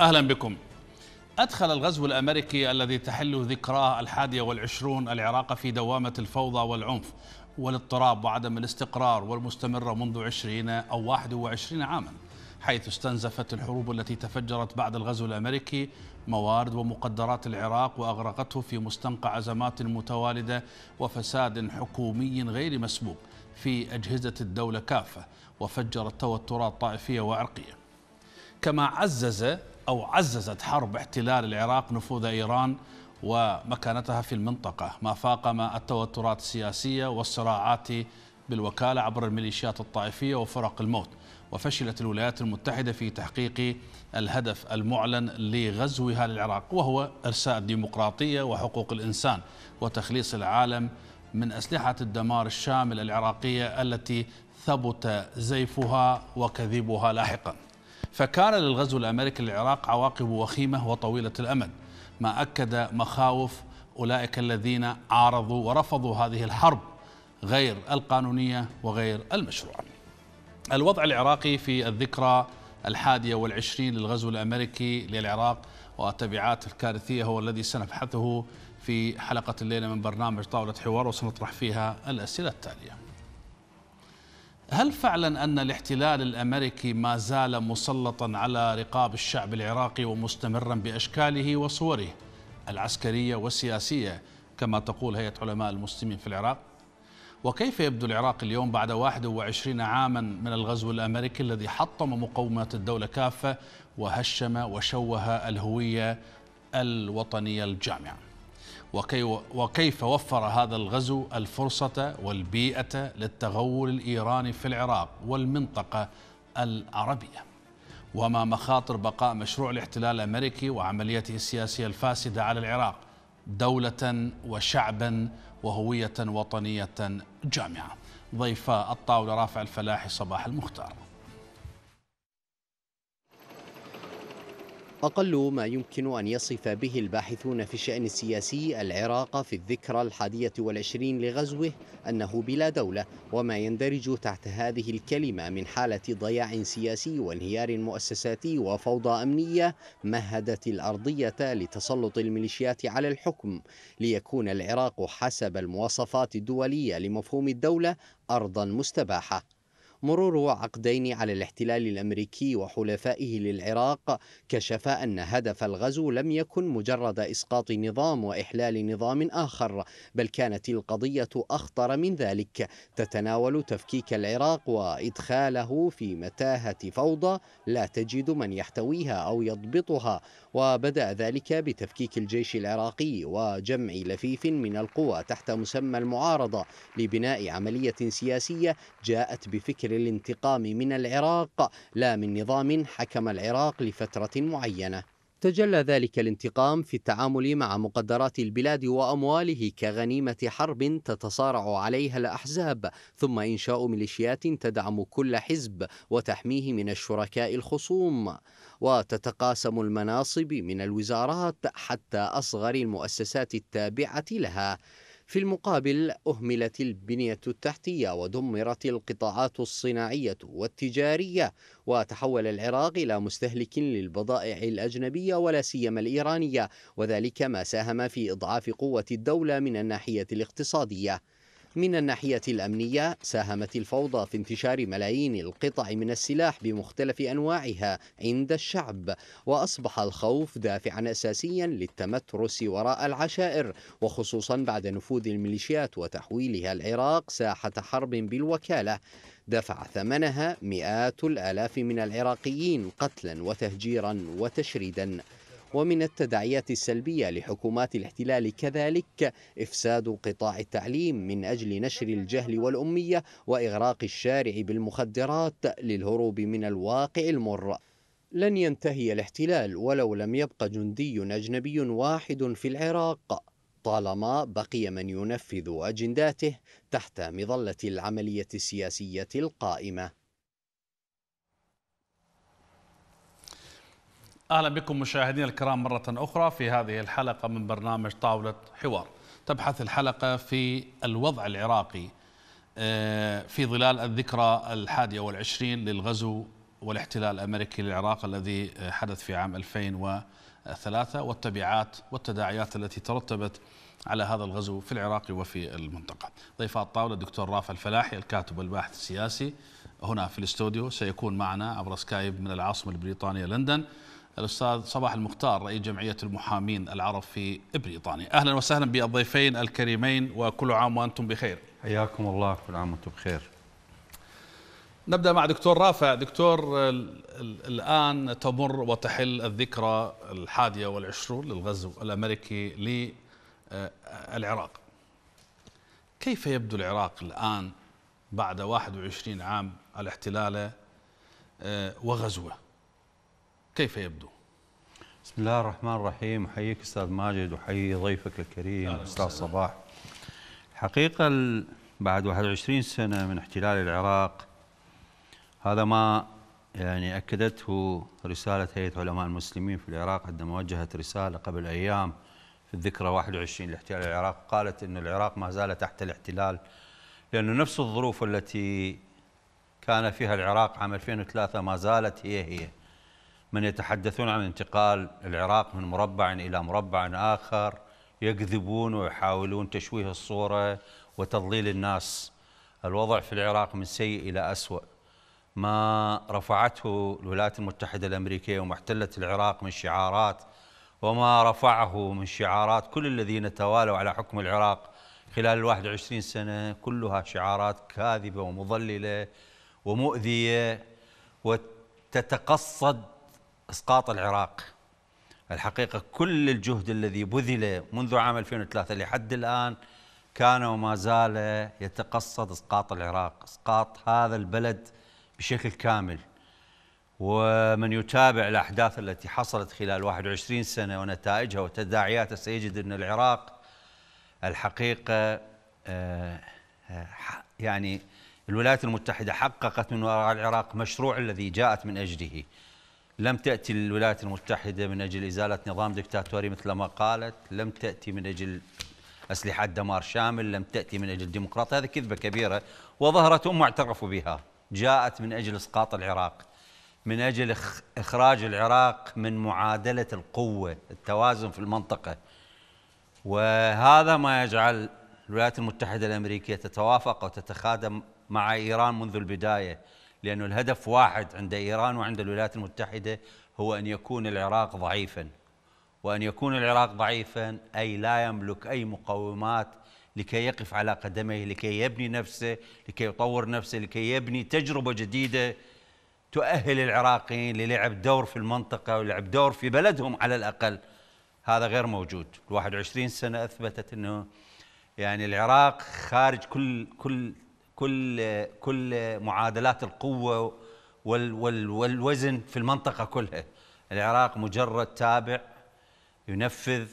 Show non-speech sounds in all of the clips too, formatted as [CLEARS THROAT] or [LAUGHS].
أهلا بكم أدخل الغزو الأمريكي الذي تحل ذكراه الحادية والعشرون العراق في دوامة الفوضى والعنف والاضطراب وعدم الاستقرار والمستمرة منذ عشرين أو واحد وعشرين عاما حيث استنزفت الحروب التي تفجرت بعد الغزو الأمريكي موارد ومقدرات العراق وأغرقته في مستنقع أزمات متوالدة وفساد حكومي غير مسبوق في أجهزة الدولة كافة وفجرت توترات طائفية وعرقية كما عزز أو عززت حرب احتلال العراق نفوذ إيران ومكانتها في المنطقة ما فاقم التوترات السياسية والصراعات بالوكالة عبر الميليشيات الطائفية وفرق الموت وفشلت الولايات المتحدة في تحقيق الهدف المعلن لغزوها للعراق وهو إرساء الديمقراطية وحقوق الإنسان وتخليص العالم من أسلحة الدمار الشامل العراقية التي ثبت زيفها وكذبها لاحقاً فكان للغزو الامريكي للعراق عواقب وخيمه وطويله الامد ما اكد مخاوف اولئك الذين عارضوا ورفضوا هذه الحرب غير القانونيه وغير المشروعه. الوضع العراقي في الذكرى الحادية والعشرين للغزو الأمريكي للعراق وتبعات الكارثية هو الذي سنبحثه في حلقة الليلة من برنامج طاولة حوار وسنطرح فيها الأسئلة التالية هل فعلا أن الاحتلال الأمريكي ما زال مسلطا على رقاب الشعب العراقي ومستمرا بأشكاله وصوره العسكرية والسياسية كما تقول هيئة علماء المسلمين في العراق وكيف يبدو العراق اليوم بعد 21 عاما من الغزو الأمريكي الذي حطم مقومات الدولة كافة وهشم وشوه الهوية الوطنية الجامعة وكيف وفر هذا الغزو الفرصة والبيئة للتغول الإيراني في العراق والمنطقة العربية وما مخاطر بقاء مشروع الاحتلال الأمريكي وعمليته السياسية الفاسدة على العراق دولة وشعبا وهوية وطنية جامعة ضيفاء الطاولة رافع الفلاحي صباح المختار أقل ما يمكن أن يصف به الباحثون في الشأن السياسي العراق في الذكرى الحادية والعشرين لغزوه أنه بلا دولة وما يندرج تحت هذه الكلمة من حالة ضياع سياسي وانهيار مؤسساتي وفوضى أمنية مهدت الأرضية لتسلط الميليشيات على الحكم ليكون العراق حسب المواصفات الدولية لمفهوم الدولة أرضا مستباحة مرور عقدين على الاحتلال الأمريكي وحلفائه للعراق كشف أن هدف الغزو لم يكن مجرد إسقاط نظام وإحلال نظام آخر بل كانت القضية أخطر من ذلك تتناول تفكيك العراق وإدخاله في متاهة فوضى لا تجد من يحتويها أو يضبطها وبدأ ذلك بتفكيك الجيش العراقي وجمع لفيف من القوى تحت مسمى المعارضة لبناء عملية سياسية جاءت بفكر للانتقام من العراق لا من نظام حكم العراق لفترة معينة تجلى ذلك الانتقام في التعامل مع مقدرات البلاد وامواله كغنيمه حرب تتصارع عليها الاحزاب ثم انشاء ميليشيات تدعم كل حزب وتحميه من الشركاء الخصوم وتتقاسم المناصب من الوزارات حتى اصغر المؤسسات التابعه لها في المقابل أهملت البنية التحتية ودمرت القطاعات الصناعية والتجارية وتحول العراق إلى مستهلك للبضائع الأجنبية ولا سيما الإيرانية وذلك ما ساهم في إضعاف قوة الدولة من الناحية الاقتصادية من الناحية الأمنية ساهمت الفوضى في انتشار ملايين القطع من السلاح بمختلف أنواعها عند الشعب وأصبح الخوف دافعا أساسيا للتمترس وراء العشائر وخصوصا بعد نفوذ الميليشيات وتحويلها العراق ساحة حرب بالوكالة دفع ثمنها مئات الآلاف من العراقيين قتلا وتهجيرا وتشريدا ومن التداعيات السلبية لحكومات الاحتلال كذلك إفساد قطاع التعليم من أجل نشر الجهل والأمية وإغراق الشارع بالمخدرات للهروب من الواقع المر لن ينتهي الاحتلال ولو لم يبقى جندي أجنبي واحد في العراق طالما بقي من ينفذ أجنداته تحت مظلة العملية السياسية القائمة اهلا بكم مشاهدينا الكرام مره اخرى في هذه الحلقه من برنامج طاوله حوار. تبحث الحلقه في الوضع العراقي آه، في ظلال الذكرى الحادية والعشرين للغزو والاحتلال الأمريكي للعراق الذي حدث في عام 2003 والتبعات والتداعيات التي ترتبت على هذا الغزو في العراق وفي المنطقة ضيف الطاولة الدكتور رافع الفلاحي الكاتب والباحث السياسي هنا في الاستوديو سيكون معنا عبر سكايب من العاصمة البريطانية لندن الأستاذ صباح المختار رئيس جمعية المحامين العرب في بريطانيا أهلا وسهلا بالضيفين الكريمين وكل عام وأنتم بخير حياكم الله كل عام وأنتم بخير نبدأ مع دكتور رافع دكتور الآن تمر وتحل الذكرى الحادية والعشرون للغزو الأمريكي للعراق كيف يبدو العراق الآن بعد 21 عام على احتلاله آه، وغزوه كيف يبدو بسم الله الرحمن الرحيم احييك استاذ ماجد واحيي ضيفك الكريم استاذ صباح الحقيقه بعد 21 سنه من احتلال العراق هذا ما يعني اكدته رساله هيئه علماء المسلمين في العراق عندما وجهت رساله قبل ايام في الذكرى 21 لاحتلال العراق قالت ان العراق ما زال تحت الاحتلال لانه نفس الظروف التي كان فيها العراق عام 2003 ما زالت هي هي من يتحدثون عن انتقال العراق من مربع إلى مربع آخر يكذبون ويحاولون تشويه الصورة وتضليل الناس الوضع في العراق من سيء إلى أسوأ ما رفعته الولايات المتحدة الأمريكية ومحتلة العراق من شعارات وما رفعه من شعارات كل الذين توالوا على حكم العراق خلال الواحد وعشرين سنة كلها شعارات كاذبة ومضللة ومؤذية وتتقصد اسقاط العراق الحقيقه كل الجهد الذي بذل منذ عام 2003 لحد الان كان وما زال يتقصد اسقاط العراق، اسقاط هذا البلد بشكل كامل. ومن يتابع الاحداث التي حصلت خلال 21 سنه ونتائجها وتداعياتها سيجد ان العراق الحقيقه آه، يعني الولايات المتحده حققت من وراء العراق مشروع الذي جاءت من اجله. لم تأتي الولايات المتحدة من أجل إزالة نظام دكتاتوري مثل ما قالت لم تأتي من أجل أسلحة دمار شامل لم تأتي من أجل الديمقراطية هذه كذبة كبيرة وظهرت هم اعترفوا بها جاءت من أجل إسقاط العراق من أجل إخراج العراق من معادلة القوة التوازن في المنطقة وهذا ما يجعل الولايات المتحدة الأمريكية تتوافق وتتخادم مع إيران منذ البداية لأن الهدف واحد عند إيران وعند الولايات المتحدة هو أن يكون العراق ضعيفا وأن يكون العراق ضعيفا أي لا يملك أي مقومات لكي يقف على قدميه لكي يبني نفسه لكي يطور نفسه لكي يبني تجربة جديدة تؤهل العراقيين للعب دور في المنطقة ولعب دور في بلدهم على الأقل هذا غير موجود الواحد 21 سنة أثبتت أنه يعني العراق خارج كل كل كل كل معادلات القوه والوزن في المنطقه كلها العراق مجرد تابع ينفذ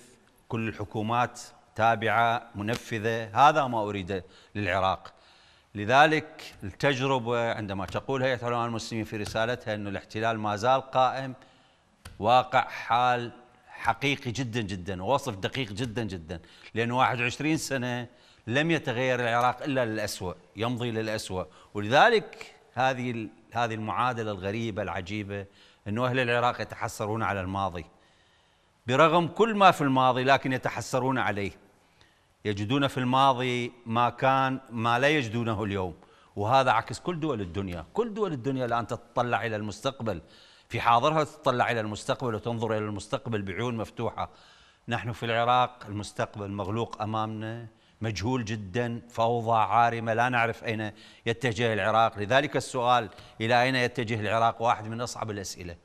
كل الحكومات تابعه منفذه هذا ما اريده للعراق لذلك التجربه عندما تقولها هيئه علماء المسلمين في رسالتها ان الاحتلال ما زال قائم واقع حال حقيقي جدا جدا ووصف دقيق جدا جدا لان 21 سنه لم يتغير العراق إلا للأسوأ يمضي للأسوأ ولذلك هذه هذه المعادلة الغريبة العجيبة أنه أهل العراق يتحسرون على الماضي برغم كل ما في الماضي لكن يتحسرون عليه يجدون في الماضي ما كان ما لا يجدونه اليوم وهذا عكس كل دول الدنيا كل دول الدنيا الآن تتطلع إلى المستقبل في حاضرها تتطلع إلى المستقبل وتنظر إلى المستقبل بعيون مفتوحة نحن في العراق المستقبل مغلوق أمامنا مجهول جدا فوضى عارمة لا نعرف أين يتجه العراق لذلك السؤال إلى أين يتجه العراق واحد من أصعب الأسئلة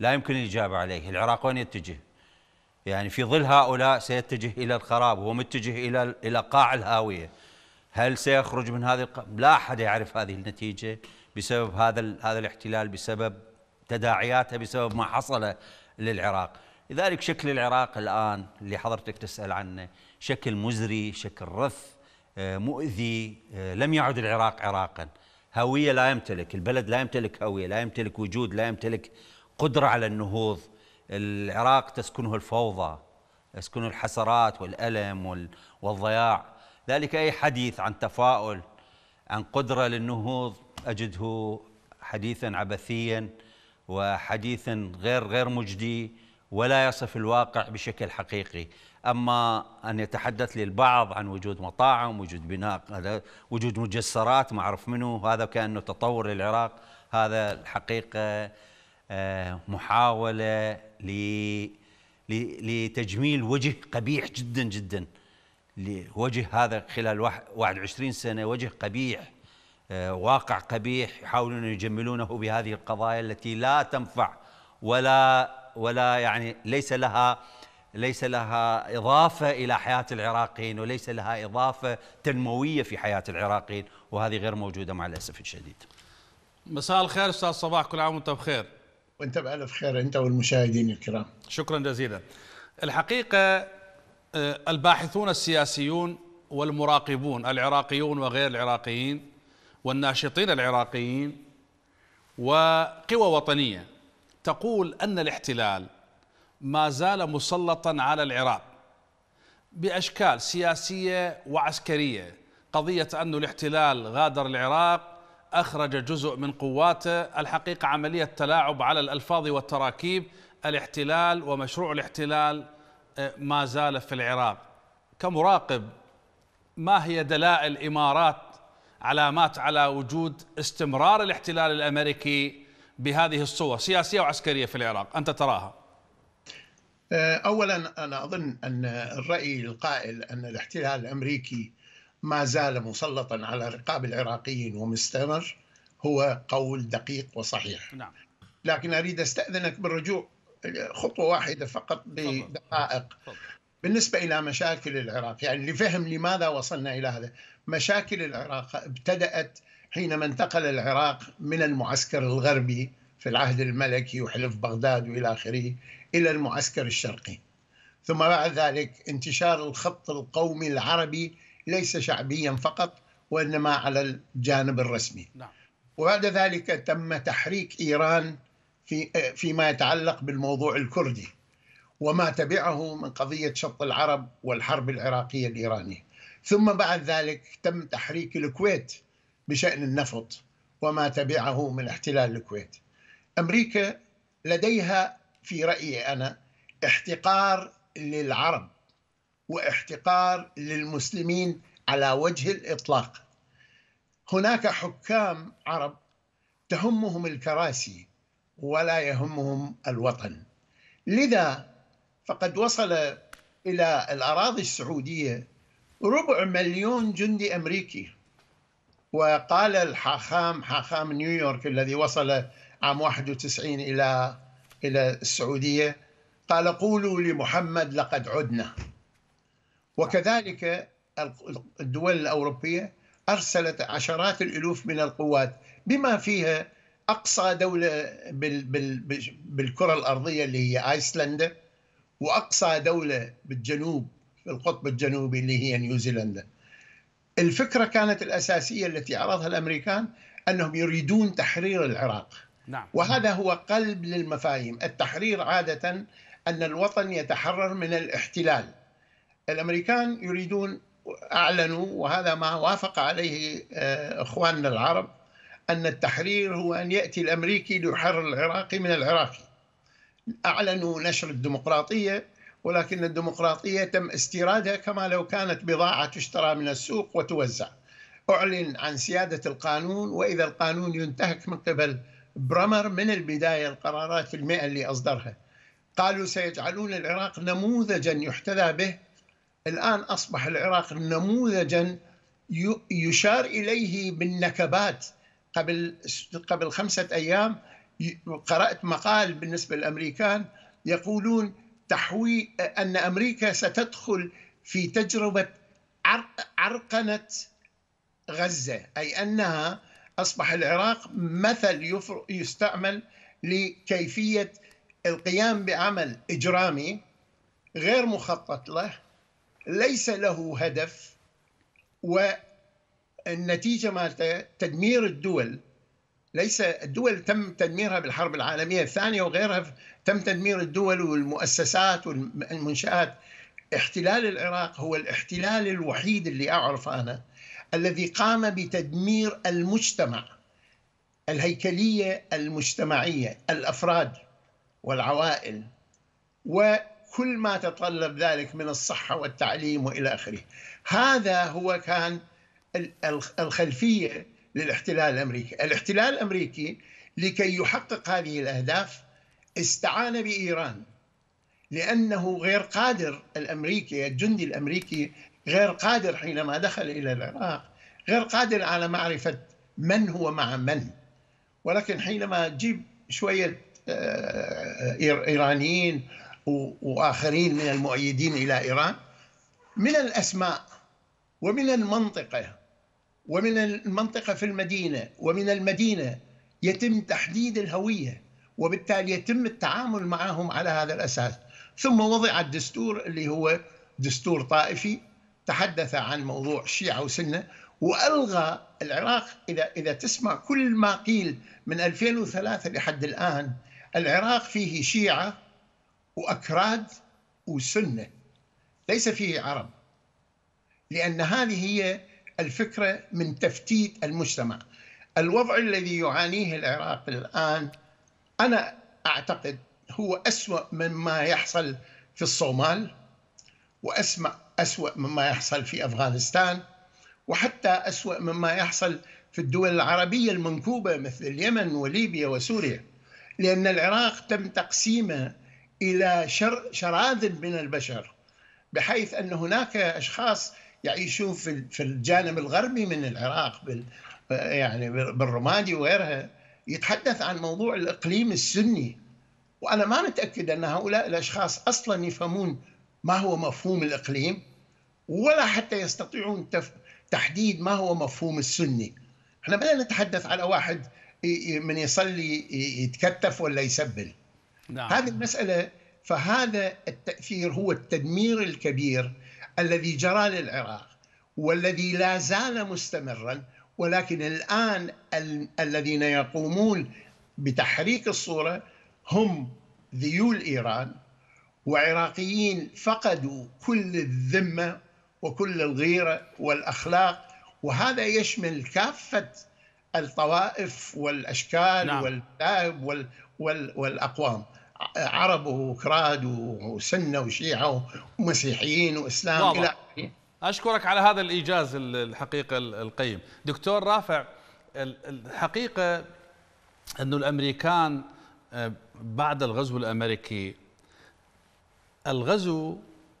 لا يمكن الإجابة عليه العراق وين يتجه يعني في ظل هؤلاء سيتجه إلى الخراب هو متجه إلى إلى قاع الهاوية هل سيخرج من هذه الق... لا أحد يعرف هذه النتيجة بسبب هذا ال... هذا الاحتلال بسبب تداعياته بسبب ما حصل للعراق لذلك شكل العراق الآن اللي حضرتك تسأل عنه شكل مزري شكل رث آه، مؤذي آه، لم يعد العراق عراقا هوية لا يمتلك البلد لا يمتلك هوية لا يمتلك وجود لا يمتلك قدرة على النهوض العراق تسكنه الفوضى تسكنه الحسرات والألم والضياع ذلك أي حديث عن تفاؤل عن قدرة للنهوض أجده حديثا عبثيا وحديثا غير غير مجدي ولا يصف الواقع بشكل حقيقي أما أن يتحدث لي البعض عن وجود مطاعم وجود بناء وجود مجسرات ما أعرف منه هذا كأنه تطور للعراق هذا الحقيقة آه، محاولة لتجميل وجه قبيح جدا جدا وجه هذا خلال 21 سنة وجه قبيح آه، واقع قبيح يحاولون يجملونه بهذه القضايا التي لا تنفع ولا ولا يعني ليس لها ليس لها إضافة إلى حياة العراقيين وليس لها إضافة تنموية في حياة العراقيين وهذه غير موجودة مع الأسف الشديد مساء الخير أستاذ صباح كل عام وأنت بخير وأنت بألف خير أنت والمشاهدين الكرام شكرا جزيلا الحقيقة آه، الباحثون السياسيون والمراقبون العراقيون وغير العراقيين والناشطين العراقيين وقوى وطنية تقول أن الاحتلال ما زال مسلطا على العراق باشكال سياسيه وعسكريه قضيه ان الاحتلال غادر العراق اخرج جزء من قواته الحقيقه عمليه تلاعب على الالفاظ والتراكيب الاحتلال ومشروع الاحتلال آه، ما زال في العراق كمراقب ما هي دلائل امارات علامات على وجود استمرار الاحتلال الامريكي بهذه الصور سياسيه وعسكريه في العراق انت تراها آه، اولا انا اظن ان الراي القائل ان الاحتلال الامريكي ما زال مسلطا على رقاب العراقيين ومستمر هو قول دقيق وصحيح نعم. لكن اريد استاذنك بالرجوع آه، خطوه واحده فقط بدقائق بالنسبه الى مشاكل العراق يعني لفهم لماذا وصلنا الى هذا مشاكل العراق ابتدات حينما انتقل العراق من المعسكر الغربي في العهد الملكي وحلف بغداد والى اخره إلى المعسكر الشرقي ثم بعد ذلك انتشار الخط القومي العربي ليس شعبيا فقط وإنما على الجانب الرسمي نعم. وبعد ذلك تم تحريك إيران في فيما يتعلق بالموضوع الكردي وما تبعه من قضية شط العرب والحرب العراقية الإيرانية ثم بعد ذلك تم تحريك الكويت بشأن النفط وما تبعه من احتلال الكويت أمريكا لديها في رأيي أنا احتقار للعرب واحتقار للمسلمين على وجه الإطلاق هناك حكام عرب تهمهم الكراسي ولا يهمهم الوطن لذا فقد وصل إلى الأراضي السعودية ربع مليون جندي أمريكي وقال الحاخام حاخام نيويورك الذي وصل عام 91 إلى إلى السعودية قال قولوا لمحمد لقد عدنا وكذلك الدول الأوروبية أرسلت عشرات الألوف من القوات بما فيها أقصى دولة بالكرة الأرضية اللي هي آيسلندا وأقصى دولة بالجنوب في القطب الجنوبي اللي هي نيوزيلندا الفكرة كانت الأساسية التي عرضها الأمريكان أنهم يريدون تحرير العراق نعم. وهذا هو قلب للمفاهيم التحرير عادة أن الوطن يتحرر من الاحتلال الأمريكان يريدون أعلنوا وهذا ما وافق عليه آه، إخواننا العرب أن التحرير هو أن يأتي الأمريكي ليحرر العراقي من العراقي أعلنوا نشر الديمقراطية ولكن الديمقراطية تم استيرادها كما لو كانت بضاعة تشترى من السوق وتوزع أعلن عن سيادة القانون وإذا القانون ينتهك من قبل برمر من البداية القرارات المئة اللي أصدرها قالوا سيجعلون العراق نموذجا يحتذى به الآن أصبح العراق نموذجا يشار إليه بالنكبات قبل قبل خمسة أيام قرأت مقال بالنسبة للأمريكان يقولون تحوي أن أمريكا ستدخل في تجربة عرقنة غزة أي أنها أصبح العراق مثل يستعمل لكيفية القيام بعمل إجرامي غير مخطط له ليس له هدف والنتيجة مالته تدمير الدول ليس الدول تم تدميرها بالحرب العالمية الثانية وغيرها تم تدمير الدول والمؤسسات والمنشآت احتلال العراق هو الاحتلال الوحيد اللي أعرف أنا الذي قام بتدمير المجتمع الهيكليه المجتمعيه الافراد والعوائل وكل ما تطلب ذلك من الصحه والتعليم والى اخره هذا هو كان الخلفيه للاحتلال الامريكي الاحتلال الامريكي لكي يحقق هذه الاهداف استعان بايران لانه غير قادر الامريكي الجندي الامريكي غير قادر حينما دخل إلى العراق غير قادر على معرفة من هو مع من ولكن حينما تجيب شوية آه، إيرانيين وآخرين من المؤيدين إلى إيران من الأسماء ومن المنطقة ومن المنطقة في المدينة ومن المدينة يتم تحديد الهوية وبالتالي يتم التعامل معهم على هذا الأساس ثم وضع الدستور اللي هو دستور طائفي تحدث عن موضوع الشيعة وسنة وألغى العراق إذا إذا تسمع كل ما قيل من 2003 لحد الآن العراق فيه شيعة وأكراد وسنة ليس فيه عرب لأن هذه هي الفكرة من تفتيت المجتمع الوضع الذي يعانيه العراق الآن أنا أعتقد هو أسوأ مما يحصل في الصومال وأسمع أسوأ مما يحصل في أفغانستان وحتى أسوأ مما يحصل في الدول العربية المنكوبة مثل اليمن وليبيا وسوريا لأن العراق تم تقسيمه إلى شر شراذم من البشر بحيث أن هناك أشخاص يعيشون في الجانب الغربي من العراق بال يعني بالرمادي وغيرها يتحدث عن موضوع الإقليم السني وأنا ما متأكد أن هؤلاء الأشخاص أصلا يفهمون ما هو مفهوم الإقليم ولا حتى يستطيعون تحديد ما هو مفهوم السني احنا بدنا نتحدث على واحد من يصلي يتكتف ولا يسبل نعم. هذه المسألة فهذا التأثير هو التدمير الكبير الذي جرى للعراق والذي لا زال مستمرا ولكن الآن ال الذين يقومون بتحريك الصورة هم ذيول إيران وعراقيين فقدوا كل الذمة وكل الغيرة والأخلاق وهذا يشمل كافة الطوائف والأشكال نعم. والمذاهب وال وال والأقوام عرب وكراد وسنة وشيعة ومسيحيين وإسلام إلى أشكرك على هذا الإيجاز الحقيقة القيم دكتور رافع الحقيقة أن الأمريكان آه، بعد الغزو الأمريكي الغزو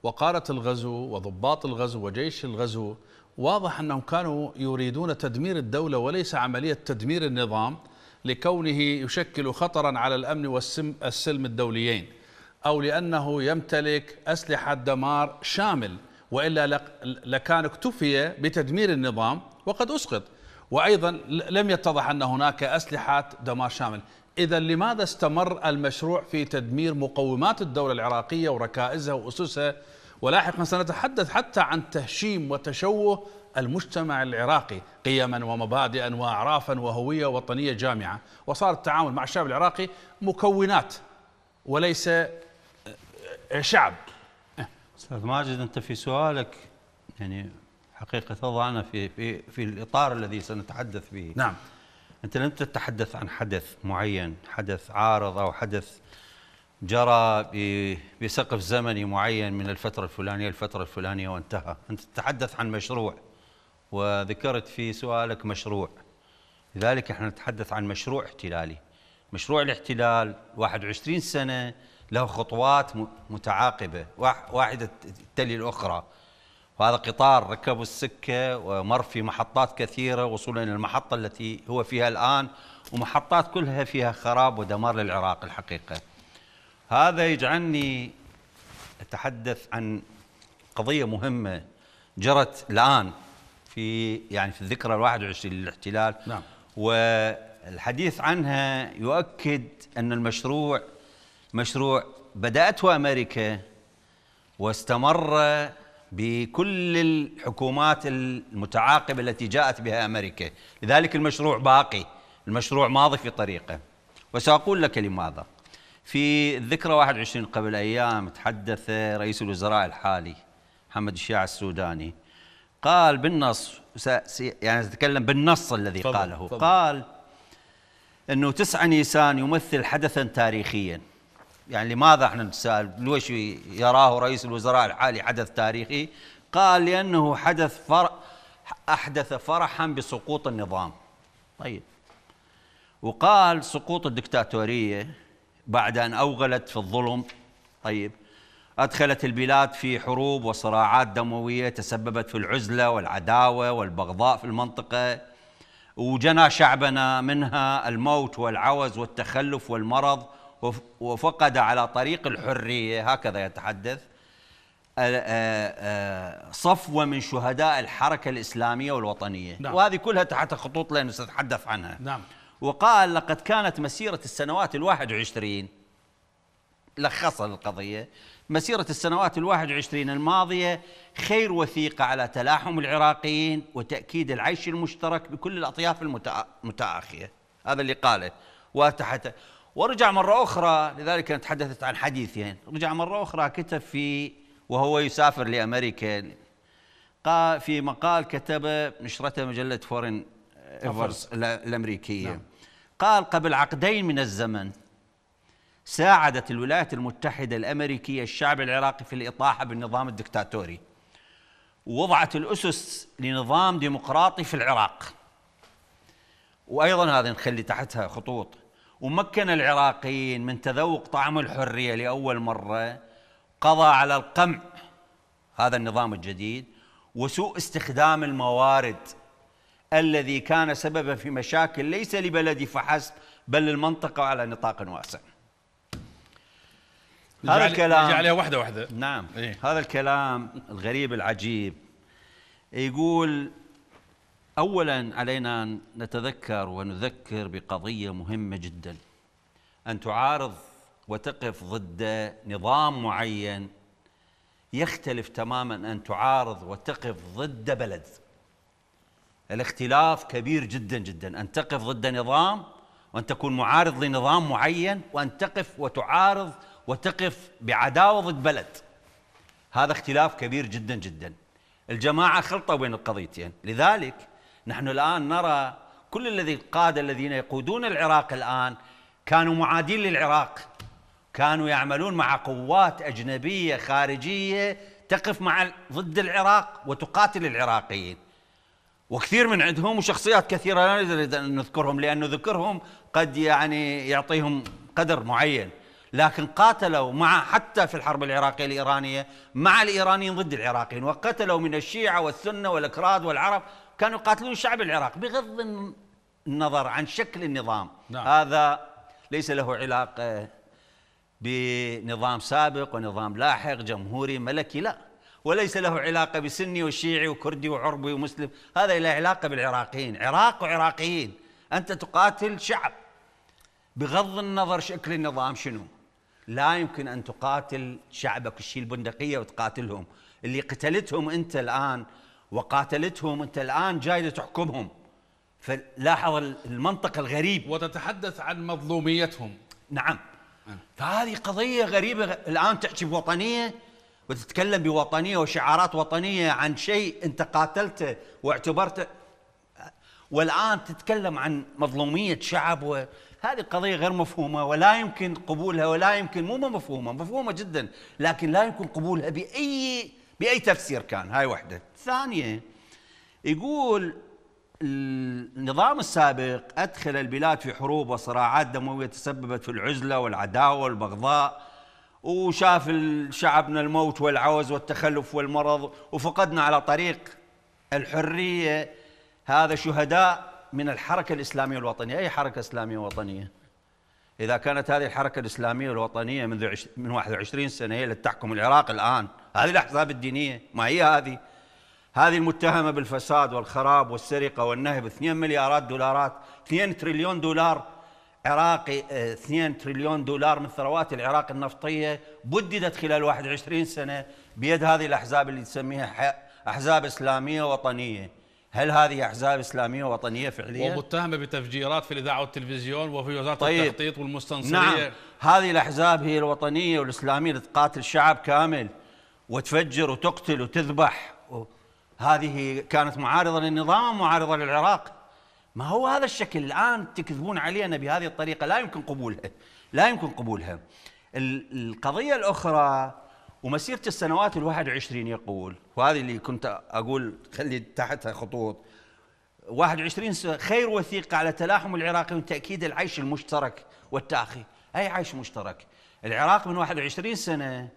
وقارة الغزو وضباط الغزو وجيش الغزو واضح أنهم كانوا يريدون تدمير الدولة وليس عملية تدمير النظام لكونه يشكل خطرا على الأمن والسلم الدوليين أو لأنه يمتلك أسلحة دمار شامل وإلا لكان اكتفي بتدمير النظام وقد أسقط وأيضا لم يتضح أن هناك أسلحة دمار شامل إذا لماذا استمر المشروع في تدمير مقومات الدولة العراقية وركائزها وأسسها ولاحقا سنتحدث حتى عن تهشيم وتشوه المجتمع العراقي قيما ومبادئا واعرافا وهويه وطنيه جامعه وصار التعامل مع الشعب العراقي مكونات وليس آه، شعب استاذ ماجد انت في سؤالك يعني حقيقه تضعنا في في في الاطار الذي سنتحدث به نعم انت لم تتحدث عن حدث معين حدث عارض او حدث جرى بسقف زمني معين من الفترة الفلانية الفترة الفلانية وانتهى أنت تتحدث عن مشروع وذكرت في سؤالك مشروع لذلك احنا نتحدث عن مشروع احتلالي مشروع الاحتلال 21 سنة له خطوات متعاقبة واحدة تلي الأخرى وهذا قطار ركبوا السكة ومر في محطات كثيرة وصولا إلى المحطة التي هو فيها الآن ومحطات كلها فيها خراب ودمار للعراق الحقيقة هذا يجعلني أتحدث عن قضية مهمة جرت الآن في يعني في الذكرى ال ال21 للاحتلال نعم. والحديث عنها يؤكد أن المشروع مشروع بدأته أمريكا واستمر بكل الحكومات المتعاقبة التي جاءت بها أمريكا لذلك المشروع باقي المشروع ماضي في طريقه وسأقول لك لماذا في الذكرى 21 قبل أيام تحدث رئيس الوزراء الحالي محمد الشيع السوداني قال بالنص يعني أتكلم بالنص الذي فضل قاله فضل قال أنه 9 نيسان يمثل حدثا تاريخيا يعني لماذا احنا نتساءل ليش يراه رئيس الوزراء الحالي حدث تاريخي قال لأنه حدث فرق أحدث فرحا بسقوط النظام طيب وقال سقوط الدكتاتورية بعد أن أوغلت في الظلم طيب أدخلت البلاد في حروب وصراعات دموية تسببت في العزلة والعداوة والبغضاء في المنطقة وجنى شعبنا منها الموت والعوز والتخلف والمرض وفقد على طريق الحرية هكذا يتحدث صفوة من شهداء الحركة الإسلامية والوطنية نعم. وهذه كلها تحت خطوط لن نتحدث عنها نعم وقال لقد كانت مسيرة السنوات الواحد وعشرين لخص القضية مسيرة السنوات الواحد وعشرين الماضية خير وثيقة على تلاحم العراقيين وتأكيد العيش المشترك بكل الأطياف المتآخية هذا اللي قاله وتحت ورجع مرة أخرى لذلك أنا تحدثت عن حديثين رجع مرة أخرى كتب في وهو يسافر لأمريكا في مقال كتب نشرته مجلة فورين إيفرز الأمريكية نعم. قال قبل عقدين من الزمن ساعدت الولايات المتحدة الأمريكية الشعب العراقي في الإطاحة بالنظام الدكتاتوري ووضعت الأسس لنظام ديمقراطي في العراق وأيضا هذا نخلي تحتها خطوط ومكن العراقيين من تذوق طعم الحرية لأول مرة قضى على القمع هذا النظام الجديد وسوء استخدام الموارد الذي كان سببا في مشاكل ليس لبلدي فحسب بل للمنطقة على نطاق واسع هذا الكلام عليها واحدة واحدة نعم إيه؟ هذا الكلام الغريب العجيب يقول أولا علينا أن نتذكر ونذكر بقضية مهمة جدا أن تعارض وتقف ضد نظام معين يختلف تماما أن تعارض وتقف ضد بلد الاختلاف كبير جدا جدا أن تقف ضد نظام وأن تكون معارض لنظام معين وأن تقف وتعارض وتقف بعداوة ضد بلد هذا اختلاف كبير جدا جدا الجماعة خلطوا بين القضيتين لذلك نحن الآن نرى كل الذي القادة الذين يقودون العراق الآن كانوا معادين للعراق كانوا يعملون مع قوات أجنبية خارجية تقف مع ضد العراق وتقاتل العراقيين وكثير من عندهم وشخصيات كثيره لا نريد ان نذكرهم لان ذكرهم قد يعني يعطيهم قدر معين لكن قاتلوا مع حتى في الحرب العراقيه الايرانيه مع الايرانيين ضد العراقيين وقتلوا من الشيعه والسنه والاكراد والعرب كانوا يقاتلون الشعب العراق بغض النظر عن شكل النظام نعم. هذا ليس له علاقه بنظام سابق ونظام لاحق جمهوري ملكي لا وليس له علاقة بسني وشيعي وكردي وعربي ومسلم هذا له علاقة بالعراقيين عراق وعراقيين أنت تقاتل شعب بغض النظر شكل النظام شنو لا يمكن أن تقاتل شعبك الشيء البندقية وتقاتلهم اللي قتلتهم أنت الآن وقاتلتهم أنت الآن جاي تحكمهم فلاحظ المنطق الغريب وتتحدث عن مظلوميتهم نعم, نعم. فهذه قضية غريبة الآن تحكي بوطنية وتتكلم بوطنيه وشعارات وطنيه عن شيء انت قاتلته واعتبرته والان تتكلم عن مظلوميه شعب وهذه قضيه غير مفهومه ولا يمكن قبولها ولا يمكن مو مفهومه مفهومه جدا لكن لا يمكن قبولها باي باي تفسير كان هاي وحده ثانيه يقول النظام السابق ادخل البلاد في حروب وصراعات دمويه تسببت في العزله والعداوه والبغضاء وشاف شعبنا الموت والعوز والتخلف والمرض وفقدنا على طريق الحرية هذا شهداء من الحركة الإسلامية الوطنية أي حركة إسلامية وطنية إذا كانت هذه الحركة الإسلامية الوطنية منذ عش... من 21 سنة هي التي تحكم العراق الآن هذه الأحزاب الدينية ما هي هذه هذه المتهمة بالفساد والخراب والسرقة والنهب 2 مليارات دولارات 2 تريليون دولار عراقي 2 آه، تريليون دولار من ثروات العراق النفطيه بددت خلال 21 سنه بيد هذه الاحزاب اللي تسميها احزاب اسلاميه وطنيه. هل هذه احزاب اسلاميه وطنيه فعليا؟ ومتهمه بتفجيرات في الاذاعه والتلفزيون وفي وزاره طيب. التخطيط والمستنصريه نعم هذه الاحزاب هي الوطنيه والاسلاميه اللي تقاتل شعب كامل وتفجر وتقتل وتذبح هذه كانت معارضه للنظام ومعارضه للعراق ما هو هذا الشكل الآن تكذبون علينا بهذه الطريقة لا يمكن قبولها لا يمكن قبولها القضية الأخرى ومسيرة السنوات ال21 يقول وهذه اللي كنت أقول خلي تحتها خطوط 21 خير وثيقة على تلاحم العراقيين وتأكيد العيش المشترك والتأخي أي عيش مشترك العراق من 21 سنة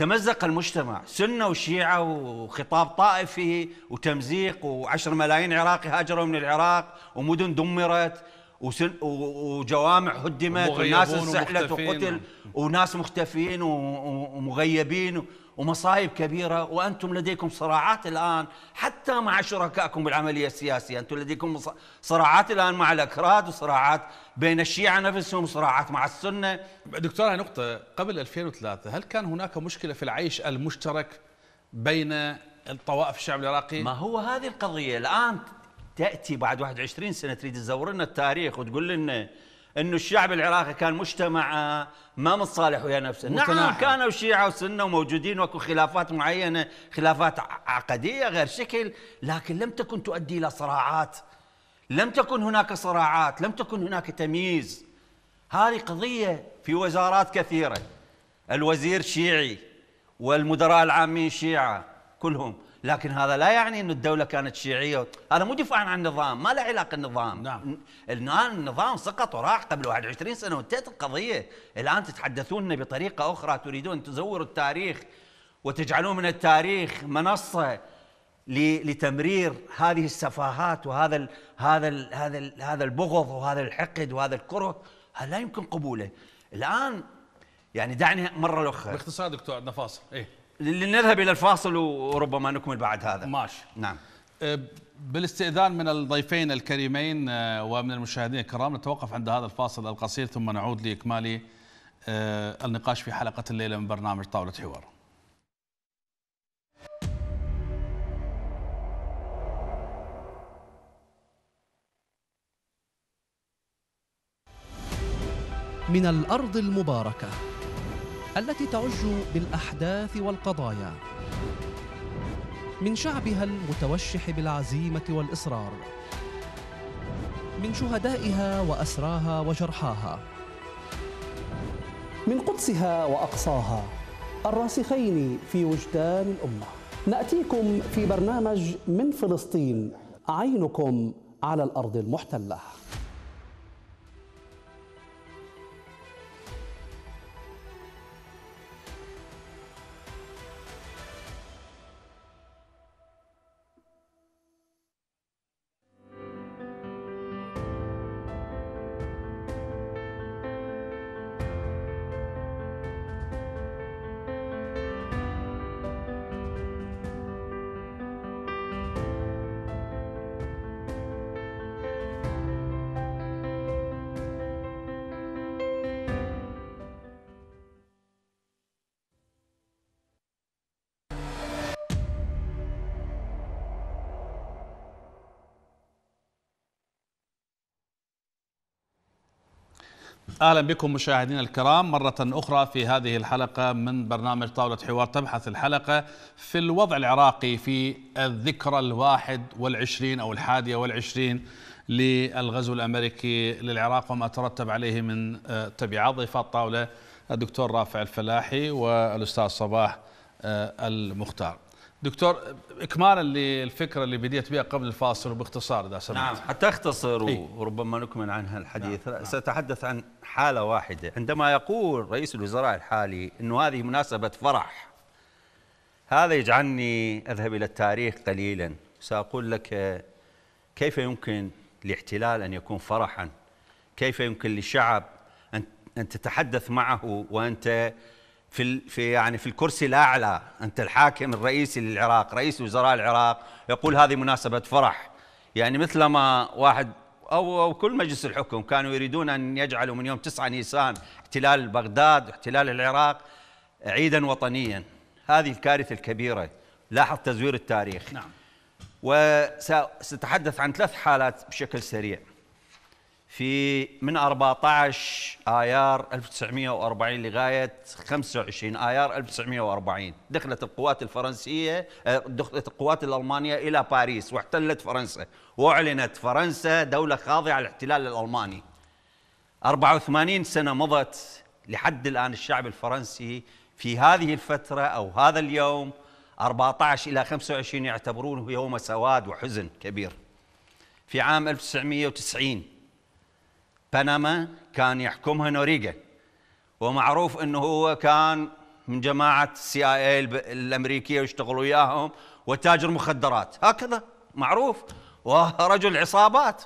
تمزق المجتمع سنة وشيعة وخطاب طائفي وتمزيق وعشر ملايين عراقي هاجروا من العراق ومدن دمرت وسن وجوامع هدمت وناس انسحلت وقتل وناس مختفين ومغيبين ومصايب كبيرة وأنتم لديكم صراعات الآن حتى مع شركائكم بالعملية السياسية أنتم لديكم صراعات الآن مع الأكراد وصراعات بين الشيعة نفسهم وصراعات مع السنة دكتور نقطة قبل 2003 هل كان هناك مشكلة في العيش المشترك بين الطوائف الشعب العراقي ما هو هذه القضية الآن تأتي بعد 21 سنة تريد تزور لنا التاريخ وتقول لنا انه الشعب العراقي كان مجتمع آه، ما متصالح ويا نفسه متناحة. نعم كانوا شيعه وسنه وموجودين واكو خلافات معينه خلافات عقديه غير شكل لكن لم تكن تؤدي الى صراعات لم تكن هناك صراعات لم تكن هناك تمييز هذه قضيه في وزارات كثيره الوزير شيعي والمدراء العامين شيعه كلهم لكن هذا لا يعني أن الدولة كانت شيعية هذا مو دفاعا عن النظام ما له علاقة نعم. النظام نعم النظام سقط وراح قبل 21 سنة وانتهت القضية الآن تتحدثون بطريقة أخرى تريدون أن تزوروا التاريخ وتجعلون من التاريخ منصة لتمرير هذه السفاهات وهذا ال هذا ال هذا ال هذا البغض وهذا الحقد وهذا الكره هذا لا يمكن قبوله الان يعني دعني مره اخرى باختصار دكتور عندنا فاصل ايه لنذهب الى الفاصل وربما نكمل بعد هذا ماشي نعم أه، بالاستئذان من الضيفين الكريمين أه، ومن المشاهدين الكرام نتوقف عند هذا الفاصل القصير ثم نعود لاكمال أه، النقاش في حلقه الليله من برنامج طاوله حوار من الارض المباركه التي تعج بالاحداث والقضايا من شعبها المتوشح بالعزيمه والاصرار من شهدائها واسراها وجرحاها من قدسها واقصاها الراسخين في وجدان الامه ناتيكم في برنامج من فلسطين عينكم على الارض المحتله اهلا بكم مشاهدينا الكرام مره اخرى في هذه الحلقه من برنامج طاوله حوار تبحث الحلقه في الوضع العراقي في الذكرى الواحد والعشرين او الحادية والعشرين للغزو الامريكي للعراق وما ترتب عليه من آه، تبعات ضيفات الطاوله الدكتور رافع الفلاحي والاستاذ صباح آه، المختار. دكتور اكمالا للفكره اللي بديت بها قبل الفاصل وباختصار اذا سمحت نعم حتى اختصر إيه. وربما نكمل عنها الحديث نعم. ساتحدث عن حاله واحده عندما يقول رئيس الوزراء الحالي انه هذه مناسبه فرح هذا يجعلني اذهب الى التاريخ قليلا ساقول لك كيف يمكن لاحتلال ان يكون فرحا كيف يمكن للشعب ان ان تتحدث معه وانت في في يعني في الكرسي الاعلى انت الحاكم الرئيسي للعراق رئيس وزراء العراق يقول هذه مناسبه فرح يعني مثل ما واحد أو, أو كل مجلس الحكم كانوا يريدون أن يجعلوا من يوم 9 نيسان احتلال بغداد احتلال العراق عيدا وطنيا هذه الكارثة الكبيرة لاحظ تزوير التاريخ نعم وستتحدث عن ثلاث حالات بشكل سريع في من 14 ايار 1940 لغايه 25 ايار 1940 دخلت القوات الفرنسيه آه، دخلت القوات الالمانيه الى باريس واحتلت فرنسا واعلنت فرنسا دوله خاضعه للاحتلال الالماني 84 سنه مضت لحد الان الشعب الفرنسي في هذه الفتره او هذا اليوم 14 الى 25 يعتبرونه يوم سواد وحزن كبير في عام 1990 بنما كان يحكمها نوريغا ومعروف انه هو كان من جماعه السي اي اي الامريكيه ويشتغل وياهم وتاجر مخدرات هكذا معروف ورجل عصابات